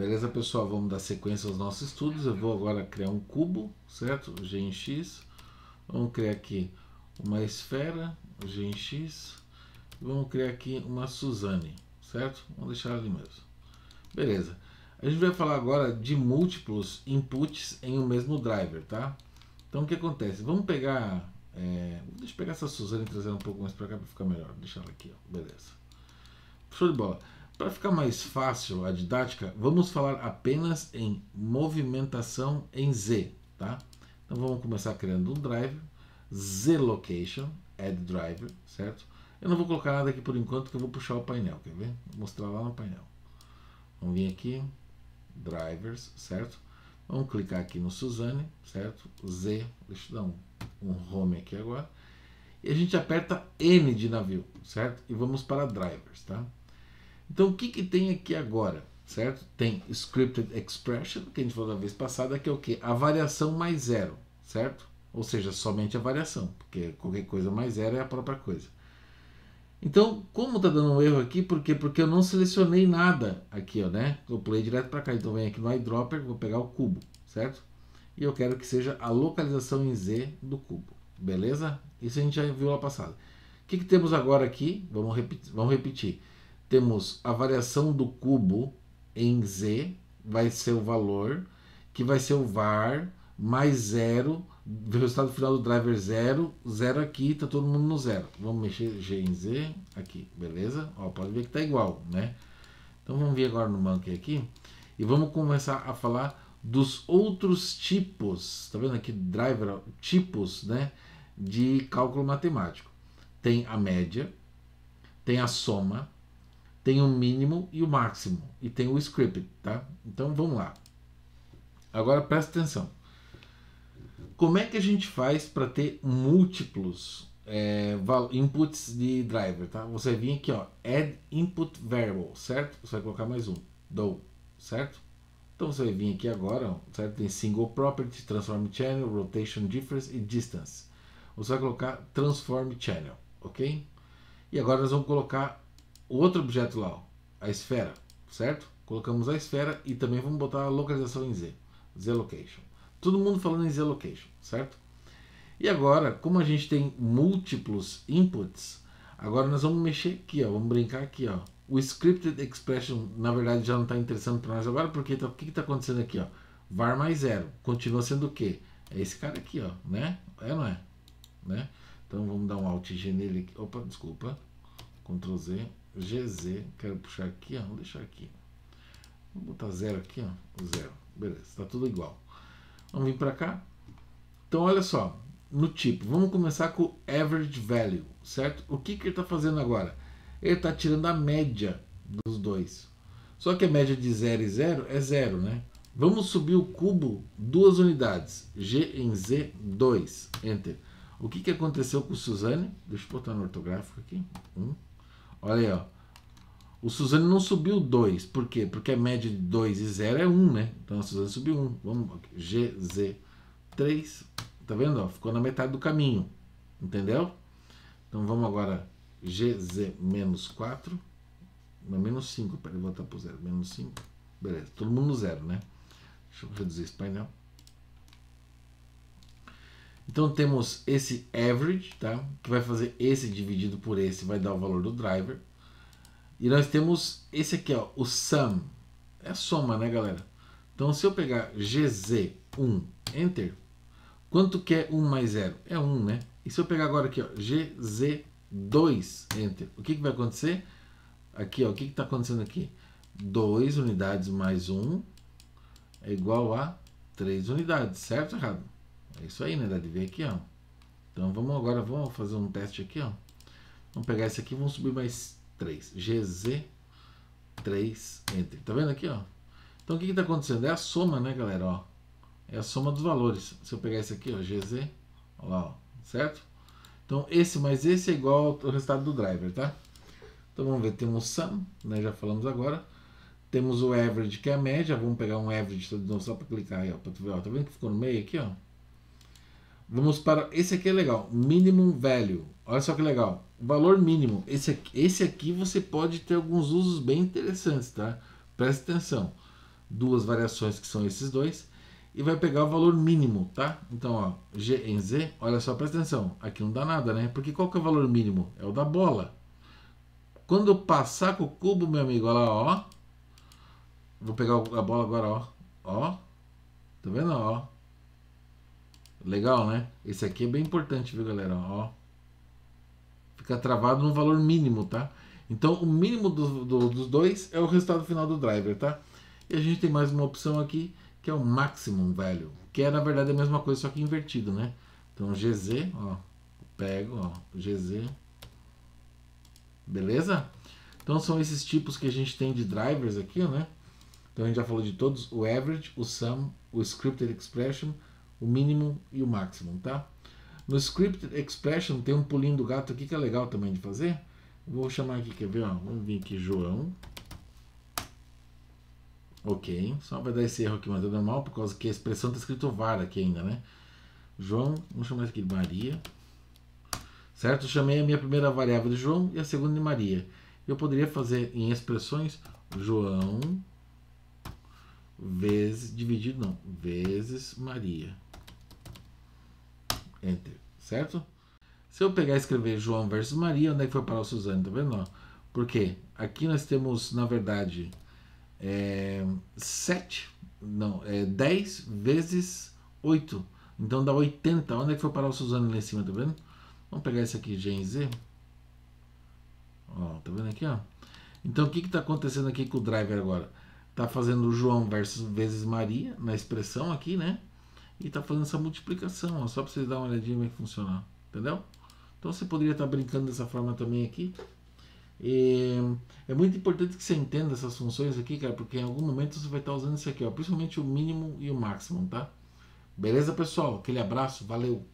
Beleza, pessoal? Vamos dar sequência aos nossos estudos. Eu vou agora criar um cubo, certo? G em X. Vamos criar aqui uma esfera, G em X. Vamos criar aqui uma Suzane, certo? Vamos deixar ali mesmo. Beleza. A gente vai falar agora de múltiplos inputs em um mesmo driver, tá? Então, o que acontece? Vamos pegar... É... Deixa eu pegar essa Suzane e trazer um pouco mais para cá para ficar melhor. Deixa ela aqui, ó. Beleza. Show de bola. Para ficar mais fácil a didática, vamos falar apenas em movimentação em Z, tá? Então vamos começar criando um driver, Z location, add driver, certo? Eu não vou colocar nada aqui por enquanto, que eu vou puxar o painel, quer ver? Vou mostrar lá no painel. Vamos vir aqui, drivers, certo? Vamos clicar aqui no Suzane, certo? Z, deixa eu dar um, um home aqui agora. E a gente aperta N de navio, certo? E vamos para drivers, tá? Então o que, que tem aqui agora? Certo? Tem scripted expression, que a gente falou da vez passada, que é o que? A variação mais zero, certo? Ou seja, somente a variação, porque qualquer coisa mais zero é a própria coisa. Então, como está dando um erro aqui, por quê? Porque eu não selecionei nada aqui, ó, né? Eu pulei direto para cá, então vem aqui no eyedropper, vou pegar o cubo, certo? E eu quero que seja a localização em Z do cubo, beleza? Isso a gente já viu lá passado. O que, que temos agora aqui? Vamos vamos repetir temos a variação do cubo em Z, vai ser o valor, que vai ser o var mais zero, o resultado final do driver zero, zero aqui, está todo mundo no zero. Vamos mexer G em Z aqui, beleza? Ó, pode ver que está igual, né? Então vamos vir agora no monkey aqui e vamos começar a falar dos outros tipos, tá vendo aqui driver, tipos, né, de cálculo matemático. Tem a média, tem a soma, tem o mínimo e o máximo e tem o script, tá? Então vamos lá. Agora presta atenção. Como é que a gente faz para ter múltiplos é, inputs de driver, tá? Você vem aqui, ó, add input variable, certo? Você vai colocar mais um, do, certo? Então você vai vir aqui agora, certo? Tem single property, transform channel, rotation difference e distance. Você vai colocar transform channel, ok? E agora nós vamos colocar outro objeto lá, a esfera, certo? Colocamos a esfera e também vamos botar a localização em Z, Z location. Todo mundo falando em Z location, certo? E agora, como a gente tem múltiplos inputs, agora nós vamos mexer aqui, ó, vamos brincar aqui, ó. O scripted expression, na verdade, já não está interessando para nós agora, porque tá, o que está acontecendo aqui, ó? var mais zero, continua sendo o quê? É esse cara aqui, ó, né? É, não é? Né? Então vamos dar um alt G nele aqui. Opa, desculpa. Ctrl Z, GZ, quero puxar aqui, ó, vou deixar aqui. Vou botar zero aqui, ó, zero. Beleza, está tudo igual. Vamos vir para cá. Então, olha só, no tipo, vamos começar com o average value, certo? O que, que ele está fazendo agora? Ele está tirando a média dos dois. Só que a média de zero e zero é zero, né? Vamos subir o cubo duas unidades, G em Z, 2, Enter. O que, que aconteceu com o Suzane? Deixa eu botar no ortográfico aqui. 1, um. Olha aí, ó. O Suzano não subiu 2. Por quê? Porque a média de 2 e 0 é 1, um, né? Então a Suzano subiu 1. Um. Vamos, GZ3. Tá vendo? Ó, ficou na metade do caminho. Entendeu? Então vamos agora GZ menos 4. Não, menos 5. Peraí, vou voltar pro 0. Menos 5. Beleza. Todo mundo no 0, né? Deixa eu reduzir esse painel. Então temos esse average, tá? que vai fazer esse dividido por esse, vai dar o valor do driver. E nós temos esse aqui, ó, o sum. É a soma, né, galera? Então, se eu pegar GZ1, Enter, quanto que é 1 mais 0? É 1, né? E se eu pegar agora aqui, ó, GZ2, Enter, o que, que vai acontecer? Aqui, ó, o que está acontecendo aqui? 2 unidades mais 1 é igual a 3 unidades, certo ou errado? É isso aí, né? Dá de ver aqui, ó. Então vamos agora, vamos fazer um teste aqui, ó. Vamos pegar esse aqui, vamos subir mais 3. GZ 3 entre. Tá vendo aqui, ó? Então o que está acontecendo? É a soma, né, galera? Ó, é a soma dos valores. Se eu pegar esse aqui, ó, GZ, ó lá, ó, certo? Então esse mais esse é igual ao resultado do driver, tá? Então vamos ver, temos o sum, né, já falamos agora. Temos o average, que é a média. Vamos pegar um average só para clicar aí, ó, para tu ver, ó. Tá vendo que ficou no meio aqui, ó? Vamos para. Esse aqui é legal. Minimum value. Olha só que legal. Valor mínimo. Esse aqui, esse aqui você pode ter alguns usos bem interessantes, tá? Presta atenção. Duas variações que são esses dois. E vai pegar o valor mínimo, tá? Então, ó, G em Z, olha só, presta atenção. Aqui não dá nada, né? Porque qual que é o valor mínimo? É o da bola. Quando eu passar com o cubo, meu amigo, olha lá, ó. Vou pegar a bola agora, ó. Ó. Tá vendo, ó? Legal, né? Esse aqui é bem importante, viu, galera? Ó, fica travado no valor mínimo, tá? Então, o mínimo do, do, dos dois é o resultado final do driver, tá? E a gente tem mais uma opção aqui, que é o maximum value, que é, na verdade, a mesma coisa, só que invertido, né? Então, GZ, ó, pego, ó, GZ, beleza? Então, são esses tipos que a gente tem de drivers aqui, né? Então, a gente já falou de todos, o average, o sum, o scripted expression, o mínimo e o máximo, tá? No script expression tem um pulinho do gato aqui que é legal também de fazer. Vou chamar aqui, quer ver? Ó, vamos vir aqui, João. Ok, só vai dar esse erro aqui, mas é normal, por causa que a expressão está escrito var aqui ainda, né? João, vamos chamar isso aqui de Maria. Certo? chamei a minha primeira variável de João e a segunda de Maria. Eu poderia fazer em expressões João vezes, dividido não, vezes Maria. Enter, certo? Se eu pegar e escrever João versus Maria, onde é que foi parar o Suzano? Tá vendo? Porque aqui nós temos, na verdade, é, 7, não, é 10 vezes 8. Então dá 80. Onde é que foi parar o Suzano lá em cima, tá vendo? Vamos pegar esse aqui, Gen Z. Ó, tá vendo aqui, ó? Então o que que tá acontecendo aqui com o driver agora? Tá fazendo João versus vezes Maria na expressão aqui, né? e está fazendo essa multiplicação, ó, só para vocês darem uma olhadinha como é que funciona, entendeu? Então você poderia estar tá brincando dessa forma também aqui. E é muito importante que você entenda essas funções aqui, cara, porque em algum momento você vai estar tá usando isso aqui, ó, principalmente o mínimo e o máximo, tá? Beleza, pessoal? Aquele abraço, valeu!